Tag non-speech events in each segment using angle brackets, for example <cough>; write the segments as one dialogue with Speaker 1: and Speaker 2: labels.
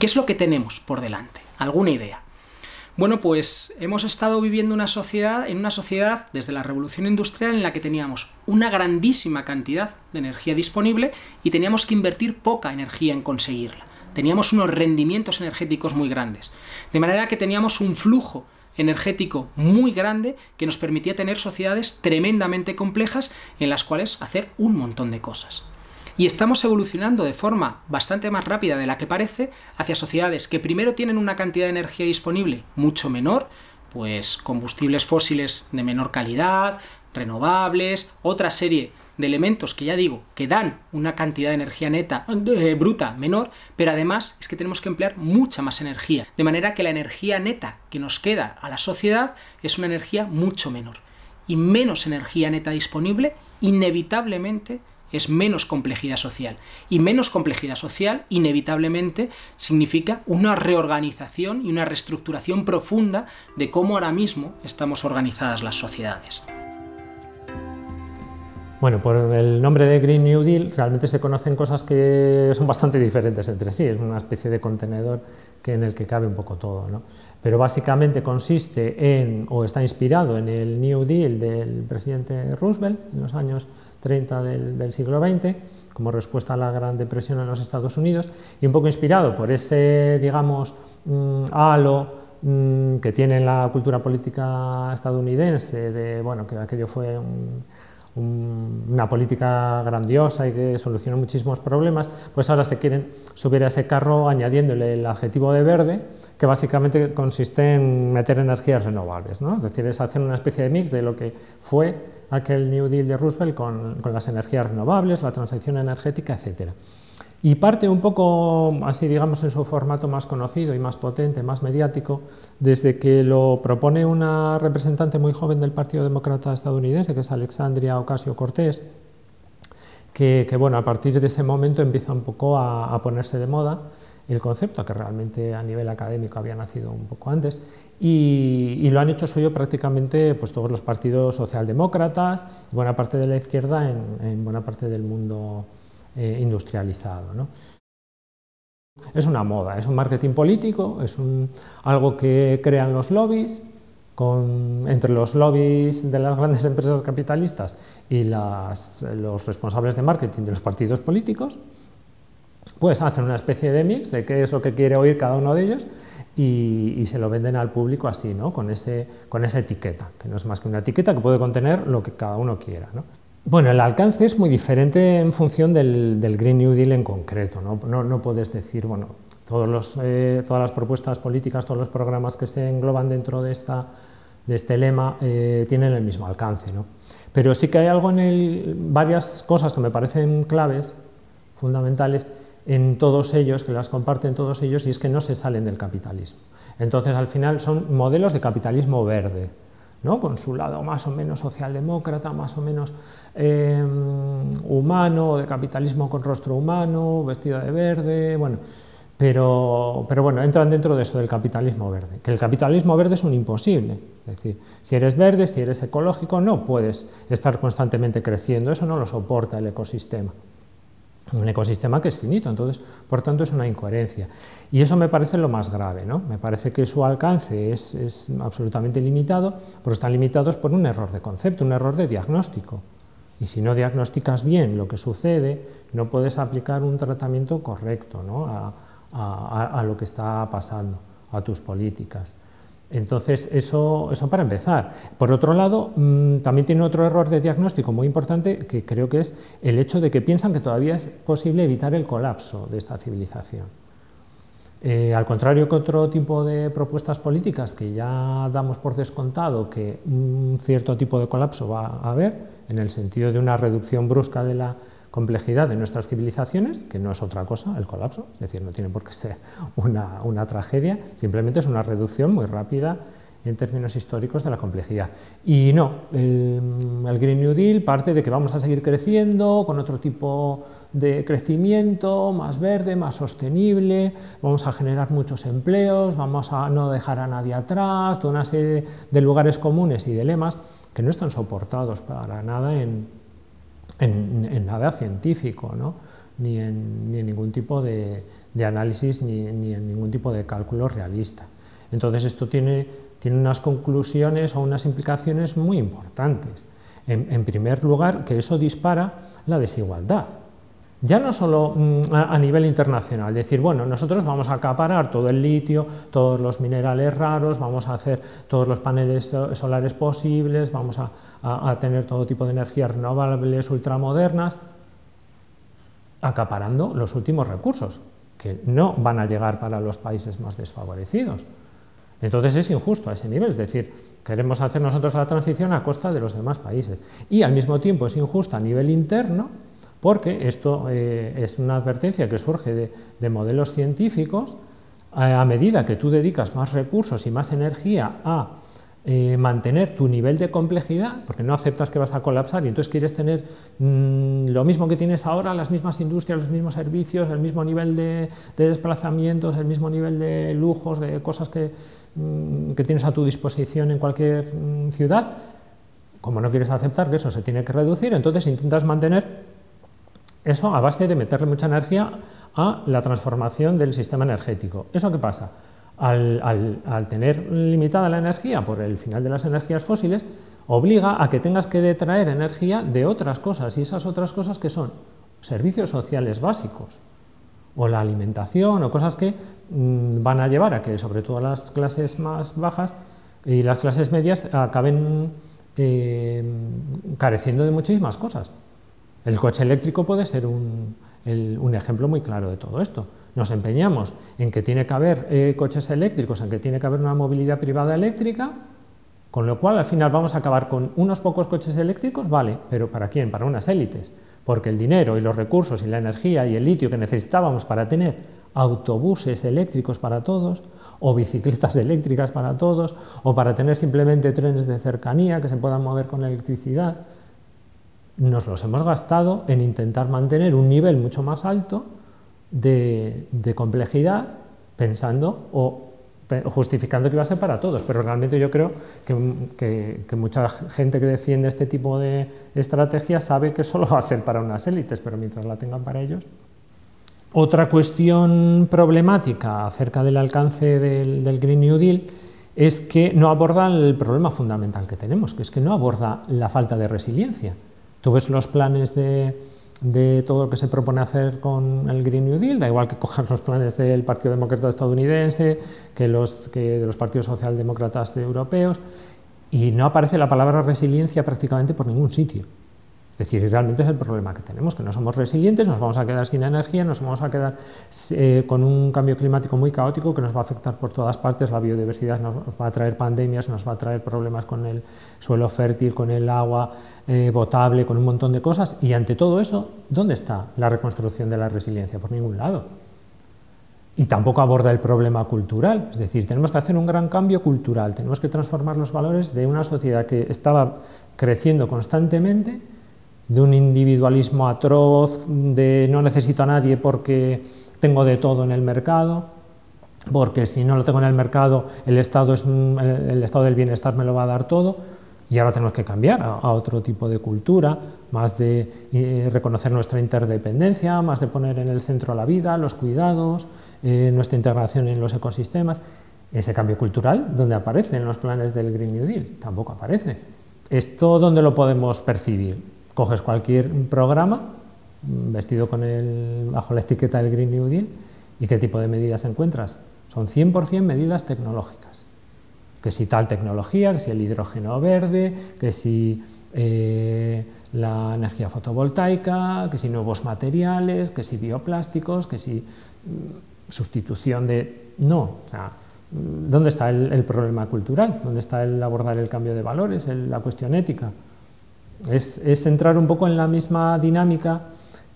Speaker 1: qué es lo que tenemos por delante? ¿Alguna idea? Bueno, pues hemos estado viviendo una sociedad, en una sociedad desde la revolución industrial en la que teníamos una grandísima cantidad de energía disponible y teníamos que invertir poca energía en conseguirla. Teníamos unos rendimientos energéticos muy grandes. De manera que teníamos un flujo energético muy grande que nos permitía tener sociedades tremendamente complejas en las cuales hacer un montón de cosas y estamos evolucionando de forma bastante más rápida de la que parece hacia sociedades que primero tienen una cantidad de energía disponible mucho menor, pues combustibles fósiles de menor calidad, renovables, otra serie de elementos que ya digo que dan una cantidad de energía neta eh, bruta menor, pero además es que tenemos que emplear mucha más energía, de manera que la energía neta que nos queda a la sociedad es una energía mucho menor y menos energía neta disponible inevitablemente es menos complejidad social. Y menos complejidad social inevitablemente significa una reorganización y una reestructuración profunda de cómo ahora mismo estamos organizadas las sociedades.
Speaker 2: Bueno, por el nombre de Green New Deal realmente se conocen cosas que son bastante diferentes entre sí, es una especie de contenedor que, en el que cabe un poco todo. ¿no? Pero básicamente consiste en, o está inspirado en el New Deal del presidente Roosevelt en los años 30 del, siglo XX, como respuesta a la Gran Depresión en los Estados Unidos, y un poco inspirado por ese, digamos, mm, halo mm, que tiene la cultura política estadounidense, de, bueno, que aquello fue una política grandiosa y que solucionó muchísimos problemas, pues ahora se quieren subir a ese carro añadiéndole el adjetivo de verde, que básicamente consiste en meter energías renovables, es decir, es hacer una especie de mix de lo que fue aquel New Deal de Roosevelt con, las energías renovables, la transición energética, etcétera. Y parte un poco, así digamos, en su formato más conocido y más potente, más mediático, desde que lo propone una representante muy joven del Partido Demócrata estadounidense, que es Alexandria Ocasio Cortés, que, bueno, a partir de ese momento empieza un poco a ponerse de moda el concepto, que realmente a nivel académico había nacido un poco antes, y, lo han hecho suyo prácticamente pues, todos los partidos socialdemócratas, buena parte de la izquierda en, buena parte del mundo eh, industrializado. Es una moda, es un marketing político, es algo que crean los lobbies, entre los lobbies de las grandes <laughs> empresas capitalistas y los responsables de marketing de los partidos políticos, pues hacen una especie de mix de qué es lo que quiere oír cada uno de ellos y, se lo venden al público así, ¿no? con, ese, con esa etiqueta, que no es más que una etiqueta que puede contener lo que cada uno quiera. Bueno, el alcance es muy diferente en función del, Green New Deal en concreto. No, no, puedes decir, bueno, todos los, eh, todas las propuestas políticas, todos los programas que se engloban dentro de, esta, de este lema eh, tienen el mismo alcance. Pero sí que hay algo en el, varias cosas que me parecen claves, fundamentales, en todos ellos, que las comparten todos ellos, y es que no se salen del capitalismo. Entonces, al final, son modelos de capitalismo verde, con su lado más o menos socialdemócrata, más o menos em, humano, de capitalismo con rostro humano, vestido de verde, bueno. Pero, pero, bueno, entran dentro de eso del capitalismo verde, que el capitalismo verde es un imposible. Es decir, si eres verde, si eres ecológico, no puedes estar constantemente creciendo, eso no lo soporta el ecosistema un ecosistema que es finito, entonces, por tanto, es una incoherencia. Y eso me parece lo más grave, ¿no? Me parece que su alcance es, absolutamente limitado, pero están limitados por un error de concepto, un error de diagnóstico. Y si no diagnosticas bien lo que sucede, no puedes aplicar un tratamiento correcto a lo que está pasando, a tus políticas. Entonces, eso, eso para empezar. Por otro lado, mm, también tiene otro error de diagnóstico muy importante, que creo que es el hecho de que piensan que todavía es posible evitar el colapso de esta civilización. Eh, al contrario que otro tipo de propuestas políticas que ya damos por descontado que un cierto tipo de colapso va a haber, en el sentido de una reducción brusca de la complejidad de nuestras civilizaciones, que no es otra cosa, el colapso, es decir, no tiene por qué ser una, una tragedia, simplemente es una reducción muy rápida en términos históricos de la complejidad. Y no, el, el, Green New Deal parte de que vamos a seguir creciendo con otro tipo de crecimiento, más verde, más sostenible, vamos a generar muchos empleos, vamos a no dejar a nadie atrás, toda una serie de lugares comunes y de lemas que no están soportados para nada en, en, nada científico, ¿no? ni, en, ningún tipo de, análisis, ni, en ningún tipo de cálculo realista. Entonces esto tiene, unas conclusiones o unas implicaciones muy importantes. En, primer lugar, que eso dispara la desigualdad. Ya no solo mm, a, nivel internacional, decir, bueno, nosotros vamos a acaparar todo el litio, todos los minerales raros, vamos a hacer todos los paneles solares posibles, vamos a, a, tener todo tipo de energías renovables ultramodernas, acaparando los últimos recursos, que no van a llegar para los países más desfavorecidos. Entonces es injusto a ese nivel, es decir, queremos hacer nosotros la transición a costa de los demás países. Y al mismo tiempo es injusto a nivel interno, porque esto eh, es una advertencia que surge de modelos científicos, eh, a medida que tú dedicas más recursos y más energía a eh, mantener tu nivel de complejidad, porque no aceptas que vas a colapsar y entonces quieres tener mm, lo mismo que tienes ahora, las mismas industrias, los mismos servicios, el mismo nivel de, desplazamientos, el mismo nivel de lujos, de cosas que, mm, tienes a tu disposición en cualquier mm, ciudad, como no quieres aceptar que eso se tiene que reducir, entonces intentas mantener eso a base de meterle mucha energía a la transformación del sistema energético. ¿Eso qué pasa? al, tener limitada la energía por el final de las energías fósiles, obliga a que tengas que detraer energía de otras cosas, y esas otras cosas que son servicios sociales básicos, o la alimentación, o cosas que mm, van a llevar a que sobre todo las clases más bajas y las clases medias acaben eh, careciendo de muchísimas cosas. El coche eléctrico puede ser un, un ejemplo muy claro de todo esto. Nos empeñamos en que tiene que haber eh, coches eléctricos, en que tiene que haber una movilidad privada eléctrica, con lo cual al final vamos a acabar con unos pocos coches eléctricos, vale, pero ¿para quién? Para unas élites. Porque el dinero y los recursos y la energía y el litio que necesitábamos para tener autobuses eléctricos para todos, o bicicletas <laughs> eléctricas para todos, o para tener simplemente trenes de cercanía que se puedan mover con electricidad, nos los hemos gastado en intentar mantener un nivel mucho más alto de, complejidad pensando o justificando que iba a ser para todos, pero realmente yo creo que, mucha gente que defiende este tipo de estrategia sabe que solo va a ser para unas élites, pero mientras la tengan para ellos. Otra cuestión problemática acerca del alcance del, del Green New Deal es que no aborda el problema fundamental que tenemos, que es que no aborda la falta de resiliencia. Tú ves los planes de, todo lo que se propone hacer con el Green New Deal, da igual que cojan los planes del Partido Demócrata Estadounidense, que, los, de los partidos socialdemócratas europeos, y no aparece la palabra resiliencia prácticamente por ningún sitio. Es decir, realmente es el problema que tenemos, que no somos resilientes, nos vamos a quedar sin energía, nos vamos a quedar eh, con un cambio climático muy caótico que nos va a afectar por todas partes, la biodiversidad nos va a traer pandemias, nos va a traer problemas con el suelo fértil, con el agua eh, potable, con un montón de cosas. Y ante todo eso, ¿dónde está la reconstrucción de la resiliencia? Por ningún lado. Y tampoco aborda el problema cultural, es decir, tenemos que hacer un gran cambio cultural, tenemos que transformar los valores de una sociedad que estaba creciendo constantemente de un individualismo atroz, de no necesito a nadie porque tengo de todo en el mercado, porque si no lo tengo en el mercado, el estado, es, el estado del bienestar me lo va a dar todo. Y ahora tenemos que cambiar a, otro tipo de cultura, más de eh, reconocer nuestra interdependencia, más de poner en el centro la vida, los cuidados, eh, nuestra integración en los ecosistemas. Ese cambio cultural, donde aparece en los planes del Green New Deal? Tampoco aparece. Esto donde lo podemos percibir coges cualquier programa vestido con el, bajo la etiqueta del Green New Deal y qué tipo de medidas encuentras. Son 100% medidas tecnológicas. Que si tal tecnología, que si el hidrógeno verde, que si eh, la energía fotovoltaica, que si nuevos materiales, que si bioplásticos, que si mm, sustitución de... No, o sea, ¿dónde está el, problema cultural? ¿Dónde está el abordar el cambio de valores, la cuestión ética? es, entrar un poco en la misma dinámica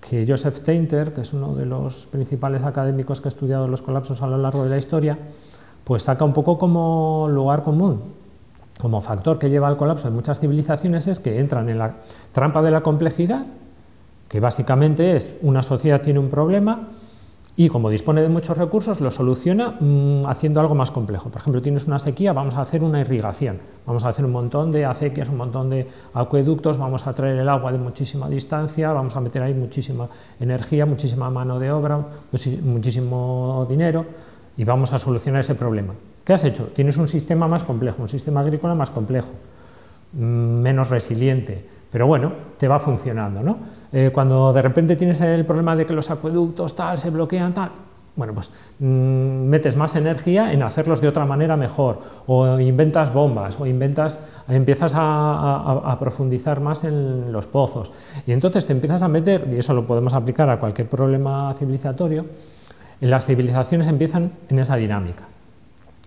Speaker 2: que Joseph Tainter, que es uno de los principales académicos que ha estudiado los colapsos a lo largo de la historia, pues saca un poco como lugar común, como factor que lleva al colapso de muchas civilizaciones es que entran en la trampa de la complejidad, que básicamente es una sociedad tiene un problema, y como dispone de muchos recursos lo soluciona mm, haciendo algo más complejo. Por ejemplo, tienes una sequía, vamos a hacer una irrigación, vamos a hacer un montón de acequias, un montón de acueductos, vamos a traer el agua de muchísima distancia, vamos a meter ahí muchísima energía, muchísima mano de obra, muchísimo dinero y vamos a solucionar ese problema. ¿Qué has hecho? Tienes un sistema más complejo, un sistema agrícola más complejo, mm, menos resiliente, pero bueno, te va funcionando, ¿no? Eh, cuando de repente tienes el problema de que los acueductos tal, se bloquean, tal, bueno, pues mm, metes más energía en hacerlos de otra manera mejor, o inventas bombas, o inventas, empiezas a, profundizar más en los pozos. Y entonces te empiezas a meter, y eso lo podemos aplicar a cualquier problema civilizatorio, las civilizaciones empiezan en esa dinámica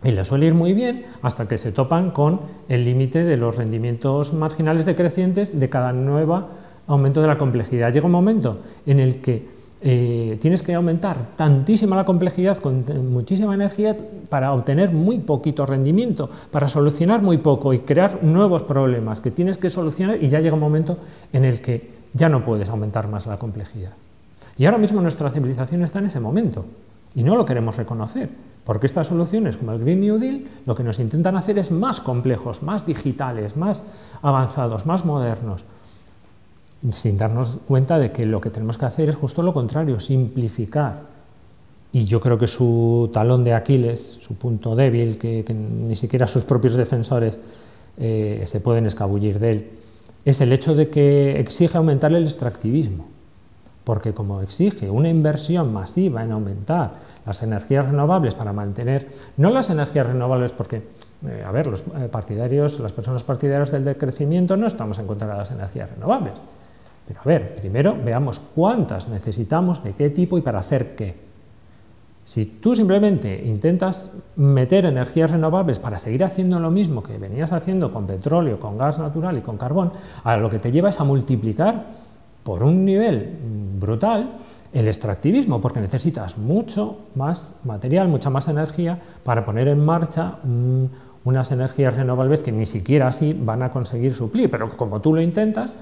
Speaker 2: y le suele ir muy bien hasta que se topan con el límite de los rendimientos marginales decrecientes de cada nuevo aumento de la complejidad. Llega un momento en el que eh, tienes que aumentar tantísima la complejidad con muchísima energía para obtener muy poquito rendimiento, para solucionar muy poco y crear nuevos problemas que tienes que solucionar y ya llega un momento en el que ya no puedes aumentar más la complejidad. Y ahora mismo nuestra civilización está en ese momento y no lo queremos reconocer. Porque estas soluciones, como el Green New Deal, lo que nos intentan hacer es más complejos, más digitales, más avanzados, más modernos, sin darnos cuenta de que lo que tenemos que hacer es justo lo contrario, simplificar. Y yo creo que su talón de Aquiles, su punto débil, que, ni siquiera sus propios defensores eh, se pueden escabullir de él, es el hecho de que exige aumentar el extractivismo porque como exige una inversión masiva en aumentar las energías renovables para mantener, no las energías renovables porque, eh, a ver, los eh, partidarios, las personas partidarias del decrecimiento no estamos en contra de las energías renovables. Pero a ver, primero veamos cuántas necesitamos, de qué tipo y para hacer qué. Si tú simplemente intentas meter energías renovables para seguir haciendo lo mismo que venías haciendo con petróleo, con gas natural y con carbón, a lo que te lleva es a multiplicar por un nivel brutal el extractivismo, porque necesitas mucho más material, mucha más energía para poner en marcha mm, unas energías renovables que ni siquiera así van a conseguir suplir, pero como tú lo intentas,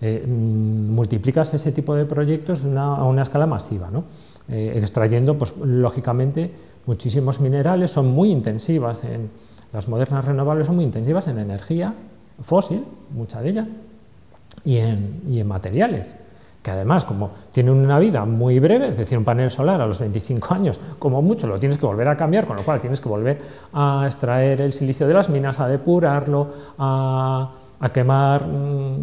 Speaker 2: eh, mm, multiplicas ese tipo de proyectos a una escala masiva, eh, extrayendo, pues, lógicamente, muchísimos minerales, son muy intensivas en las modernas renovables, son muy intensivas en energía fósil, mucha de ella, y en, y en materiales que además, como tienen una vida muy breve, es decir, un panel solar a los 25 años, como mucho, lo tienes que volver a cambiar, con lo cual tienes que volver a extraer el silicio de las minas, a depurarlo, a, a quemar mm,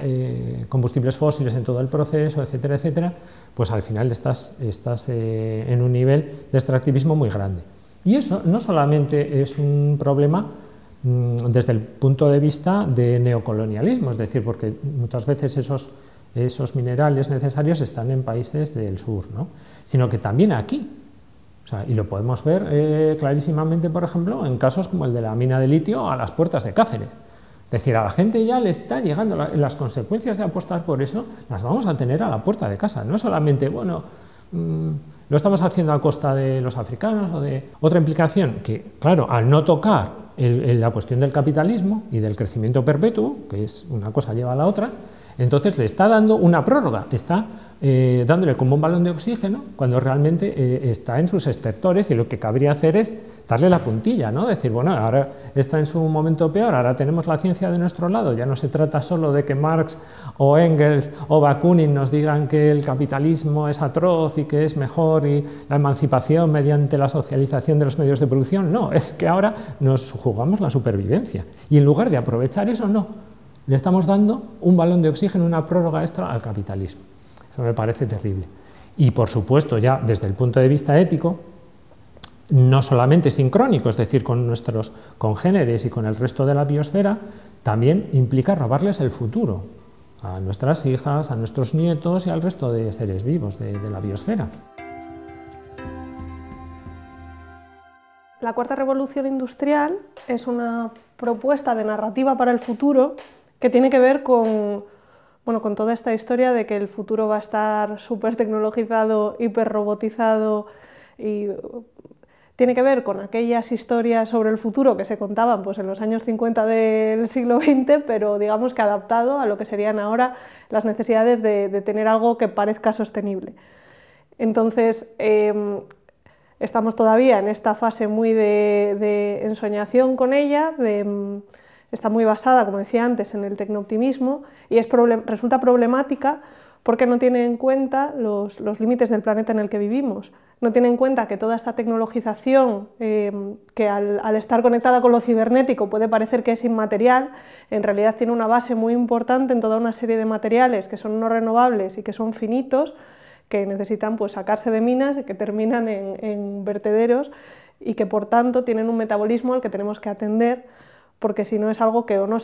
Speaker 2: eh, combustibles fósiles en todo el proceso, etcétera, etcétera, pues al final estás, estás eh, en un nivel de extractivismo muy grande. Y eso no solamente es un problema Mm, desde el punto de vista de neocolonialismo, es decir, porque muchas veces esos, esos minerales necesarios están en países del sur, ¿no? sino que también aquí. O sea, y lo podemos ver eh, clarísimamente, por ejemplo, en casos como el de la mina de litio a las puertas de Cáceres. Es decir, a la gente ya le está llegando las consecuencias de apostar por eso, las vamos a tener a la puerta de casa. No solamente, bueno, mm, lo estamos haciendo a costa de los africanos o de otra implicación, que claro, al no tocar el, la cuestión del capitalismo y del crecimiento perpetuo, que es una cosa lleva a la otra, entonces le está dando una prórroga, está eh, dándole como un balón de oxígeno cuando realmente eh, está en sus estertores y lo que cabría hacer es darle la puntilla, ¿no? Decir, bueno, ahora está en su momento peor, ahora tenemos la ciencia de nuestro lado, ya no se trata solo de que Marx o Engels o Bakunin nos digan que el capitalismo es atroz y que es mejor y la emancipación mediante la socialización de los medios de producción, no, es que ahora nos jugamos la supervivencia y en lugar de aprovechar eso, no, le estamos dando un balón de oxígeno, una prórroga extra al capitalismo me parece terrible. Y por supuesto, ya desde el punto de vista ético, no solamente sincrónico, es decir, con nuestros congéneres y con el resto de la biosfera, también implica robarles el futuro a nuestras hijas, a nuestros nietos y al resto de seres vivos de la biosfera.
Speaker 3: La cuarta revolución industrial es una propuesta de narrativa para el futuro que tiene que ver con con toda esta historia de que el futuro va a estar súper <laughs> tecnologizado, hiper robotizado y tiene que ver con aquellas historias sobre el futuro que se contaban pues, en los años 50 del siglo XX, pero digamos que adaptado a lo que serían ahora las necesidades de, tener algo que parezca sostenible. Entonces, em, estamos todavía en esta fase muy de, de ensoñación con ella, de está muy basada, como decía antes, en el tecnooptimismo y resulta problemática porque no tiene en cuenta los, límites del planeta en el que vivimos. No tiene en cuenta que toda esta tecnologización, eh, que al, estar conectada con lo cibernético puede parecer que es inmaterial, en realidad tiene una base muy importante en toda una serie de materiales que son no renovables y que son finitos, que necesitan pues, sacarse de minas y que terminan en vertederos y que por tanto tienen un metabolismo al que tenemos que atender porque si no es algo que, no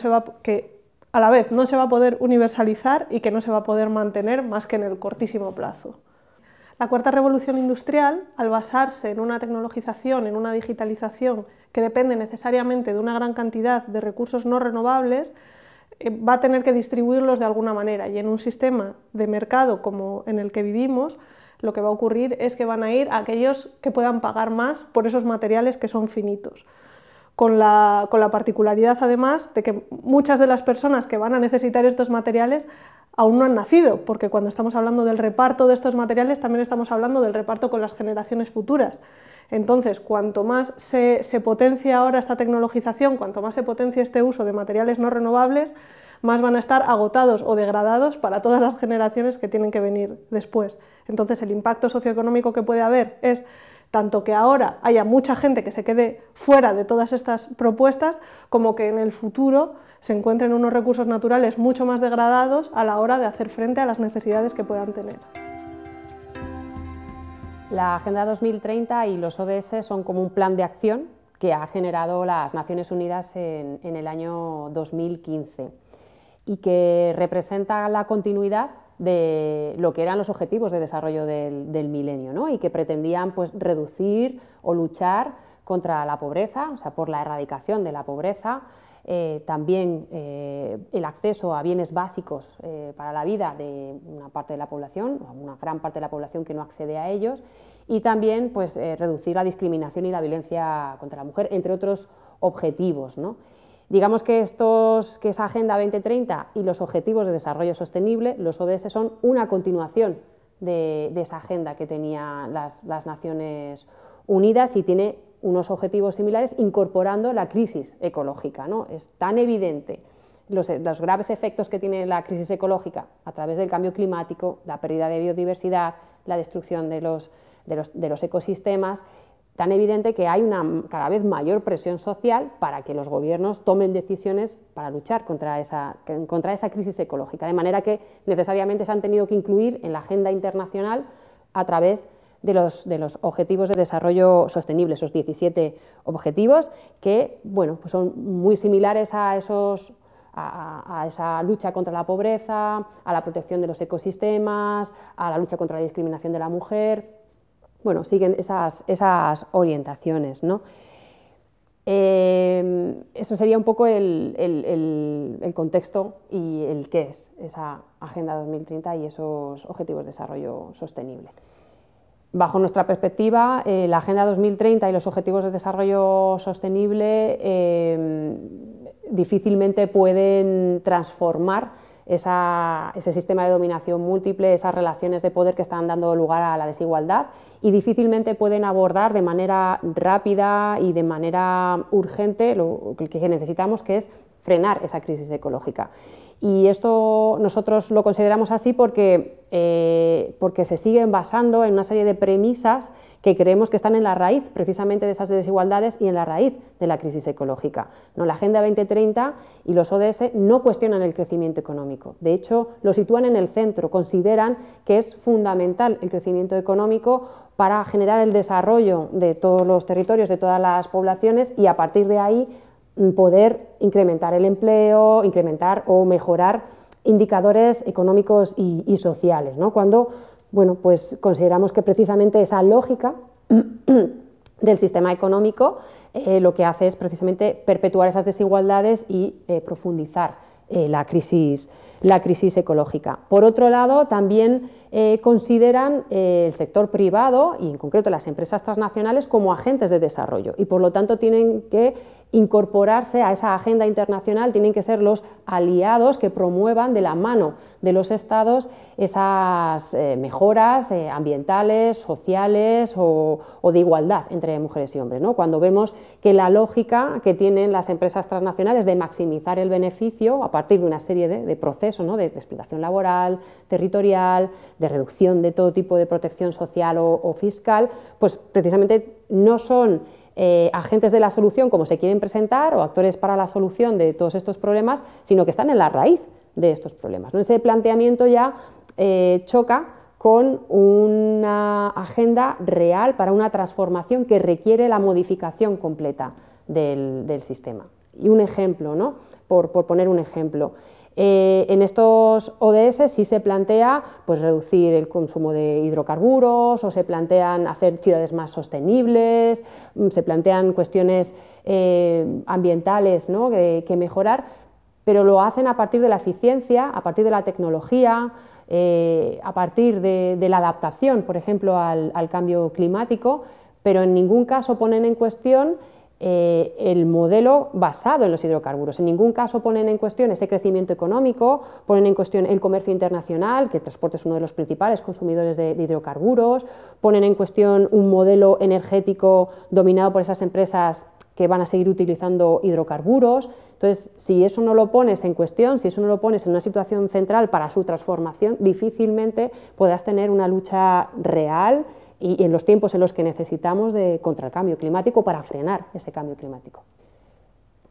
Speaker 3: a la vez no se va a poder universalizar y que no se va a poder mantener más que en el cortísimo plazo. La cuarta revolución industrial, al basarse en una tecnologización, en una digitalización que depende necesariamente de una gran cantidad de recursos no renovables, eh, va a tener que distribuirlos de alguna manera y en un sistema de mercado como en el que vivimos, lo que va a ocurrir es que van a ir aquellos que puedan pagar más por esos materiales que son finitos con la, particularidad además de que muchas de las personas que van a necesitar estos materiales aún no han nacido, porque cuando estamos hablando del reparto de estos materiales también estamos hablando del reparto con las generaciones futuras. Entonces, cuanto más se, se, potencia ahora esta tecnologización, cuanto más se potencia este uso de materiales no renovables, más van a estar agotados o degradados para todas las generaciones que tienen que venir después. Entonces, el impacto socioeconómico que puede haber es tanto que ahora haya mucha gente que se quede fuera de todas estas propuestas, como que en el futuro se encuentren unos recursos naturales mucho más degradados a la hora de hacer frente a las necesidades que puedan tener.
Speaker 4: La Agenda 2030 y los ODS son como un plan de acción que ha generado las Naciones Unidas en, en el año 2015 y que representa la continuidad de lo que eran los objetivos de desarrollo del, milenio ¿no? y que pretendían pues, reducir o luchar contra la pobreza, o sea, por la erradicación de la pobreza, eh, también eh, el acceso a bienes básicos eh, para la vida de una parte de la población, una gran parte de la población que no accede a ellos, y también pues, reducir la discriminación y la violencia contra la mujer, entre otros objetivos. ¿no? Digamos que, esa Agenda 2030 y los Objetivos de Desarrollo Sostenible, los ODS, son una continuación de, esa agenda que tenían las, Naciones Unidas y tiene unos objetivos similares incorporando la crisis ecológica. Es tan evidente los, graves efectos que tiene la crisis ecológica a través del cambio climático, la pérdida de biodiversidad, la destrucción de los ecosistemas tan evidente que hay una cada vez mayor presión social para que los gobiernos tomen decisiones para luchar contra esa, contra esa crisis ecológica, de manera que necesariamente se han tenido que incluir en la agenda internacional a través de los, de los Objetivos de Desarrollo Sostenible, esos 17 objetivos, que bueno, pues son muy similares a esos a, esa lucha contra la pobreza, a la protección de los ecosistemas, a la lucha contra la discriminación de la mujer, bueno, siguen esas, orientaciones. ¿no? Em, eso sería un poco el, contexto y el qué es esa Agenda 2030 y esos Objetivos de Desarrollo Sostenible. Bajo nuestra perspectiva, eh, la Agenda 2030 y los Objetivos de Desarrollo Sostenible em, difícilmente pueden transformar ese sistema de dominación múltiple, esas relaciones de poder que están dando lugar a la desigualdad y difícilmente pueden abordar de manera rápida y de manera urgente lo que necesitamos, que es frenar esa crisis ecológica. Y esto nosotros lo consideramos así porque, eh, porque se siguen basando en una serie de premisas que creemos que están en la raíz precisamente de esas desigualdades y en la raíz de la crisis ecológica. ¿no? La Agenda 2030 y los ODS no cuestionan el crecimiento económico, de hecho lo sitúan en el centro, consideran que es fundamental el crecimiento económico para generar el desarrollo de todos los territorios, de todas las poblaciones y a partir de ahí poder incrementar el empleo, incrementar o mejorar indicadores económicos y, sociales, cuando bueno, pues consideramos que precisamente esa lógica <clears throat> del sistema económico eh, lo que hace es precisamente perpetuar esas desigualdades y eh, profundizar eh, la, crisis, la, crisis, ecológica. Por otro lado, también consideran el sector privado y en concreto las empresas transnacionales como agentes de desarrollo y por lo tanto tienen que incorporarse a esa agenda internacional tienen que ser los aliados que promuevan de la mano de los estados esas eh, mejoras eh, ambientales, sociales o, de igualdad entre mujeres y hombres. ¿no? Cuando vemos que la lógica que tienen las empresas transnacionales de maximizar el beneficio a partir de una serie de, procesos ¿no? de, explotación laboral, territorial, de reducción de todo tipo de protección social o, o fiscal, pues precisamente no son eh, agentes de la solución como se quieren presentar o actores para la solución de todos estos problemas, sino que están en la raíz de estos problemas. Ese planteamiento ya eh, choca con una agenda real para una transformación que requiere la modificación completa del, sistema. Y un ejemplo, ¿no? por, por poner un ejemplo. Eh, en estos ODS sí se plantea pues, reducir el consumo de hidrocarburos o se plantean hacer ciudades más sostenibles, mm, se plantean cuestiones eh, ambientales que, mejorar, pero lo hacen a partir de la eficiencia, a partir de la tecnología, eh, a partir de, la adaptación, por ejemplo, al cambio climático, pero en ningún caso ponen en cuestión eh, el modelo basado en los hidrocarburos. En ningún caso ponen en cuestión ese crecimiento económico, ponen en cuestión el comercio internacional, que el transporte es uno de los principales consumidores de, de hidrocarburos, ponen en cuestión un modelo energético dominado por esas empresas que van a seguir utilizando hidrocarburos. Entonces, si eso no lo pones en cuestión, si eso no lo pones en una situación central para su transformación, difícilmente podrás tener una lucha real y, en los tiempos en los que necesitamos de, contra el cambio climático para frenar ese cambio climático.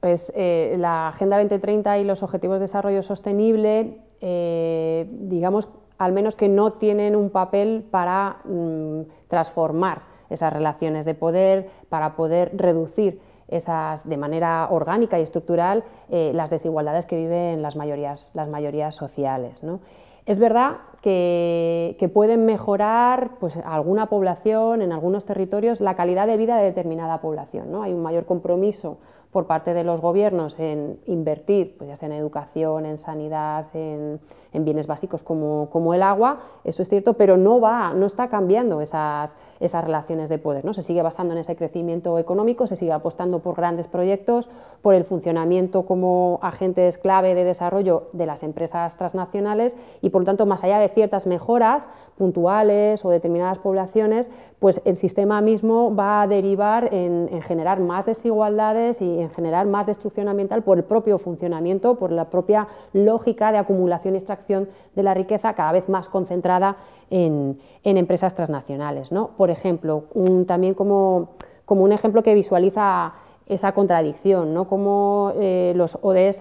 Speaker 4: Pues eh, la Agenda 2030 y los Objetivos de Desarrollo Sostenible, eh, digamos, al menos que no tienen un papel para mm, transformar esas relaciones de poder, para poder reducir esas, de manera orgánica y estructural eh, las desigualdades que viven las mayorías, las mayorías sociales. ¿no? Es verdad que, pueden mejorar pues, alguna población, en algunos territorios, la calidad de vida de determinada población. ¿no? Hay un mayor compromiso por parte de los gobiernos en invertir, pues, ya sea en educación, en sanidad, en en bienes básicos como, como el agua, eso es cierto, pero no va, no está cambiando esas, esas relaciones de poder, ¿no? Se sigue basando en ese crecimiento económico, se sigue apostando por grandes proyectos, por el funcionamiento como agentes clave de desarrollo de las empresas transnacionales y por lo tanto, más allá de ciertas mejoras puntuales o determinadas poblaciones, pues el sistema mismo va a derivar en, en generar más desigualdades y en generar más destrucción ambiental por el propio funcionamiento, por la propia lógica de acumulación y extracción de la riqueza cada vez más concentrada en, empresas transnacionales. Por ejemplo, también como, como, un ejemplo que visualiza esa contradicción, ¿no? como eh, los ODS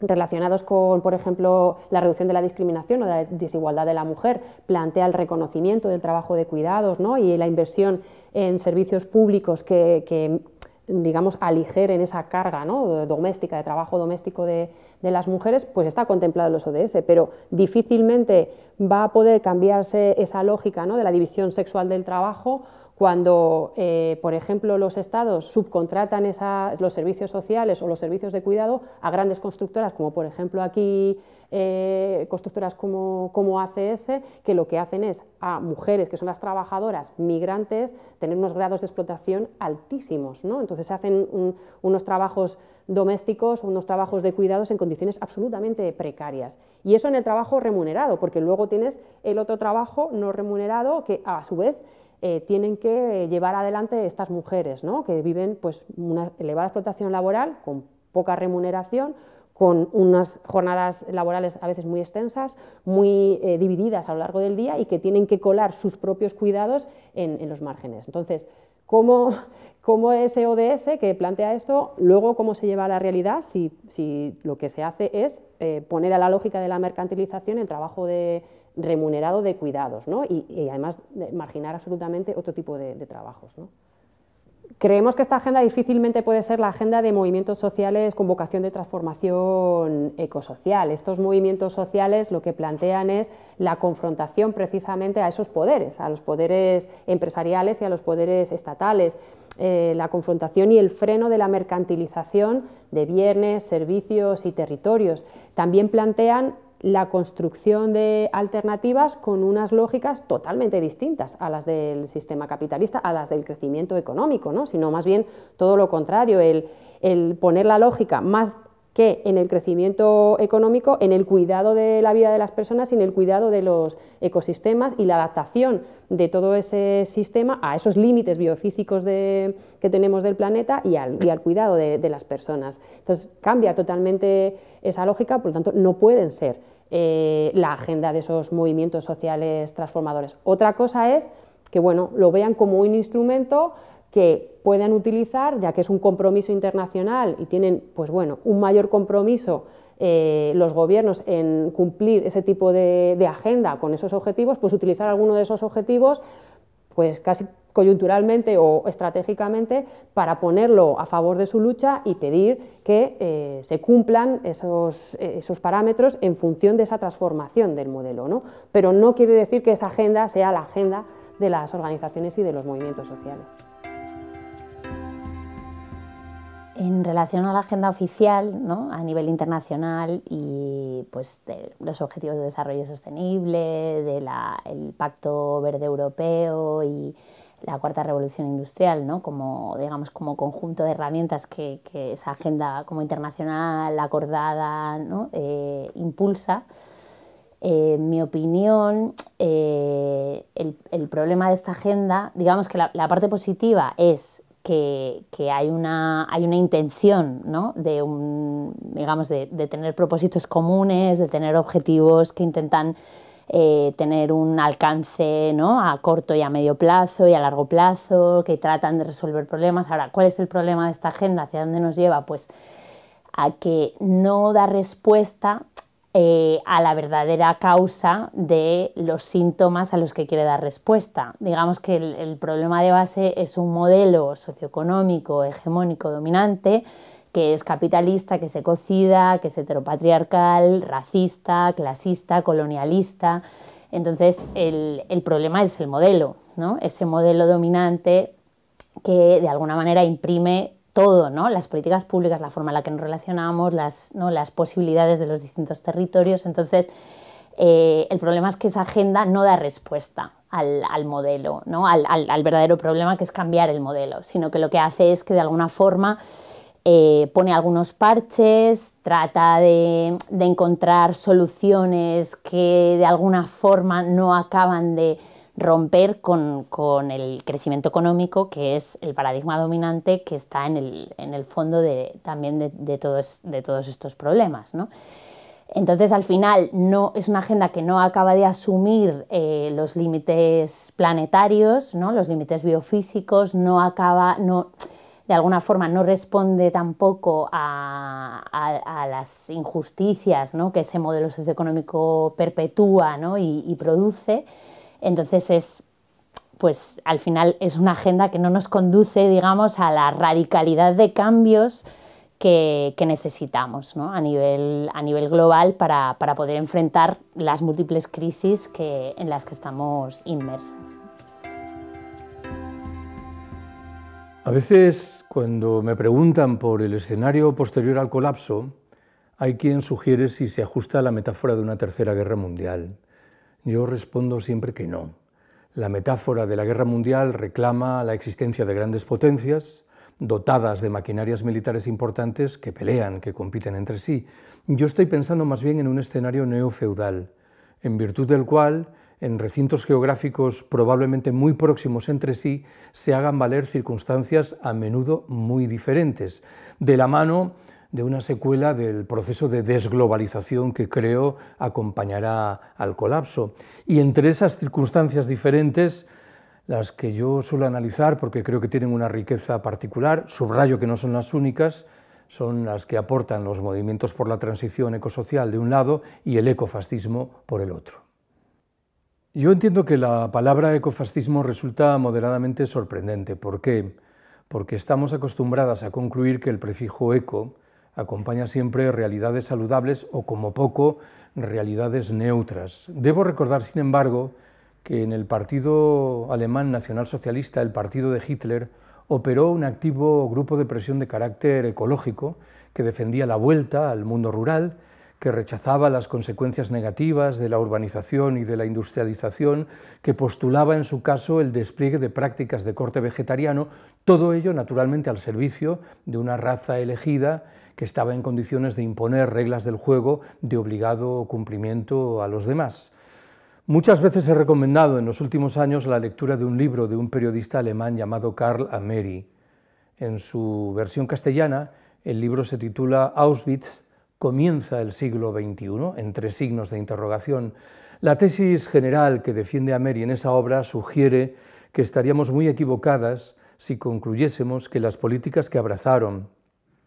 Speaker 4: relacionados con, por ejemplo, la reducción de la discriminación o la desigualdad de la mujer, plantea el reconocimiento del trabajo de cuidados y la inversión en servicios públicos que, que digamos, en esa carga ¿no? doméstica, de trabajo doméstico de, las mujeres, pues está contemplado en los ODS, pero difícilmente va a poder cambiarse esa lógica ¿no? de la división sexual del trabajo cuando, eh, por ejemplo, los estados subcontratan los servicios sociales o los servicios de cuidado a grandes constructoras, como por ejemplo aquí eh, constructoras como, ACS, que lo que hacen es a mujeres, que son las trabajadoras migrantes, tener unos grados de explotación altísimos. ¿no? Entonces hacen unos trabajos domésticos, unos trabajos de cuidados en condiciones absolutamente precarias. Y eso en el trabajo remunerado, porque luego tienes el otro trabajo no remunerado que a su vez eh, tienen que llevar adelante estas mujeres que viven pues, una elevada explotación laboral, con poca remuneración, con unas jornadas laborales a veces muy extensas, muy eh, divididas a lo largo del día y que tienen que colar sus propios cuidados en, los márgenes. Entonces, ¿cómo, ¿cómo, ese ODS que plantea esto, luego cómo se lleva a la realidad si, lo que se hace es eh, poner a la lógica de la mercantilización el trabajo de, remunerado de cuidados, ¿no? y, además marginar absolutamente otro tipo de, trabajos. Creemos que esta agenda difícilmente puede ser la agenda de movimientos sociales con vocación de transformación ecosocial. Estos movimientos sociales lo que plantean es la confrontación precisamente a esos poderes, a los poderes empresariales y a los poderes estatales. Eh, la confrontación y el freno de la mercantilización de bienes, servicios y territorios. También plantean la construcción de alternativas con unas lógicas totalmente distintas a las del sistema capitalista, a las del crecimiento económico, ¿no? sino más bien todo lo contrario, el, el poner la lógica más que en el crecimiento económico, en el cuidado de la vida de las personas y en el cuidado de los ecosistemas y la adaptación de todo ese sistema a esos límites biofísicos que tenemos del planeta y al, cuidado de, las personas. Entonces cambia totalmente esa lógica, por lo tanto no pueden ser eh, la agenda de esos movimientos sociales transformadores. Otra cosa es que bueno, lo vean como un instrumento que puedan utilizar, ya que es un compromiso internacional y tienen pues bueno, un mayor compromiso eh, los gobiernos en cumplir ese tipo de, agenda con esos objetivos, pues utilizar alguno de esos objetivos pues casi coyunturalmente o estratégicamente para ponerlo a favor de su lucha y pedir que eh, se cumplan esos, parámetros en función de esa transformación del modelo. ¿no? Pero no quiere decir que esa agenda sea la agenda de las organizaciones y de los movimientos sociales.
Speaker 5: En relación a la agenda oficial, a nivel internacional y pues los objetivos de desarrollo sostenible, del Pacto Verde Europeo y la cuarta revolución industrial, ¿no? como, digamos, como conjunto de herramientas que, esa agenda como internacional acordada eh, impulsa. Eh, en mi opinión, eh, el, problema de esta agenda, digamos que la parte positiva es que, hay, una, hay, una, intención de, digamos, de, tener propósitos comunes, de tener objetivos que intentan eh, tener un alcance a corto y a medio plazo y a largo plazo, que tratan de resolver problemas. Ahora, ¿cuál es el problema de esta agenda? ¿Hacia dónde nos lleva? Pues a que no da respuesta eh, a la verdadera causa de los síntomas a los que quiere dar respuesta. Digamos que el, problema de base es un modelo socioeconómico, hegemónico, dominante, que es capitalista, que se cocida, que es heteropatriarcal, racista, clasista, colonialista. Entonces, el, el problema es el modelo, ¿no? Ese modelo dominante que de alguna manera imprime todo, ¿no? Las políticas públicas, la forma en la que nos relacionamos, las, las posibilidades de los distintos territorios. Entonces, eh, el problema es que esa agenda no da respuesta al, modelo, Al, verdadero problema que es cambiar el modelo, sino que lo que hace es que de alguna forma eh, pone algunos parches, trata de encontrar soluciones que de alguna forma no acaban de, romper con, el crecimiento económico, que es el paradigma dominante que está en el, fondo de, también de, todos, estos problemas. Entonces, al final, no, es una agenda que no acaba de asumir eh, los límites planetarios, los límites biofísicos, no acaba, no, de alguna forma no responde tampoco a, las injusticias que ese modelo socioeconómico perpetúa ¿no? y produce. Entonces es, pues al final es una agenda que no nos conduce, digamos, a la radicalidad de cambios que, necesitamos a, nivel, global para, poder enfrentar las múltiples crisis en las que estamos inmersos.
Speaker 6: A veces cuando me preguntan por el escenario posterior al colapso, hay quien sugiere si se ajusta a la metáfora de una tercera guerra mundial. Yo respondo siempre que no. La metáfora de la guerra mundial reclama la existencia de grandes potencias dotadas de maquinarias militares importantes que pelean, que compiten entre sí. Yo estoy pensando más bien en un escenario neofeudal, en virtud del cual, en recintos geográficos probablemente muy próximos entre sí, se hagan valer circunstancias a menudo muy diferentes, de la mano de una secuela del proceso de desglobalización que creo acompañará al colapso. Y entre esas circunstancias diferentes, las que yo suelo analizar, porque creo que tienen una riqueza particular, subrayo que no son las únicas, son las que aportan los movimientos por la transición ecosocial de un lado y el ecofascismo por el otro. Yo entiendo que la palabra ecofascismo resulta moderadamente sorprendente. ¿Por qué? Porque estamos acostumbradas a concluir que el prefijo eco acompaña siempre realidades saludables o como poco realidades neutras. Debo recordar, sin embargo, que en el Partido Alemán Nacionalsocialista, el partido de Hitler, operó un activo grupo de presión de carácter ecológico que defendía la vuelta al mundo rural, que rechazaba las consecuencias negativas de la urbanización y de la industrialización, que postulaba en su caso el despliegue de prácticas de corte vegetariano, todo ello naturalmente al servicio de una raza elegida que estaba en condiciones de imponer reglas del juego de obligado cumplimiento a los demás. Muchas veces he recomendado en los últimos años la lectura de un libro de un periodista alemán llamado Karl Ameri. En su versión castellana, el libro se titula Auschwitz comienza el siglo XXI, entre signos de interrogación. La tesis general que defiende Ameri en esa obra sugiere que estaríamos muy equivocadas si concluyésemos que las políticas que abrazaron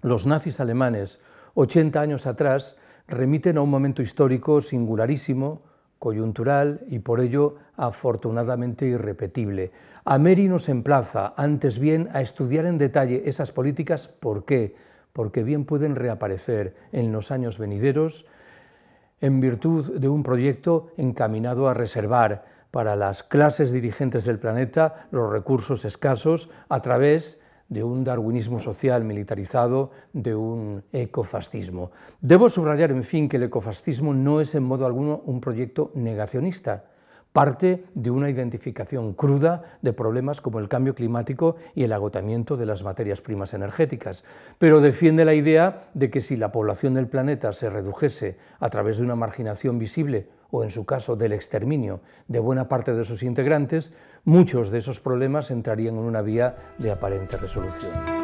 Speaker 6: los nazis alemanes 80 años atrás remiten a un momento histórico singularísimo, coyuntural y por ello afortunadamente irrepetible. A Ameri nos emplaza, antes bien, a estudiar en detalle esas políticas. ¿Por qué? Porque bien pueden reaparecer en los años venideros en virtud de un proyecto encaminado a reservar para las clases dirigentes del planeta los recursos escasos a través de un darwinismo social militarizado, de un ecofascismo. Debo subrayar, en fin, que el ecofascismo no es en modo alguno un proyecto negacionista. Parte de una identificación cruda de problemas como el cambio climático y el agotamiento de las materias primas energéticas, pero defiende la idea de que si la población del planeta se redujese a través de una marginación visible o en su caso del exterminio de buena parte de sus integrantes, muchos de esos problemas entrarían en una vía de aparente resolución.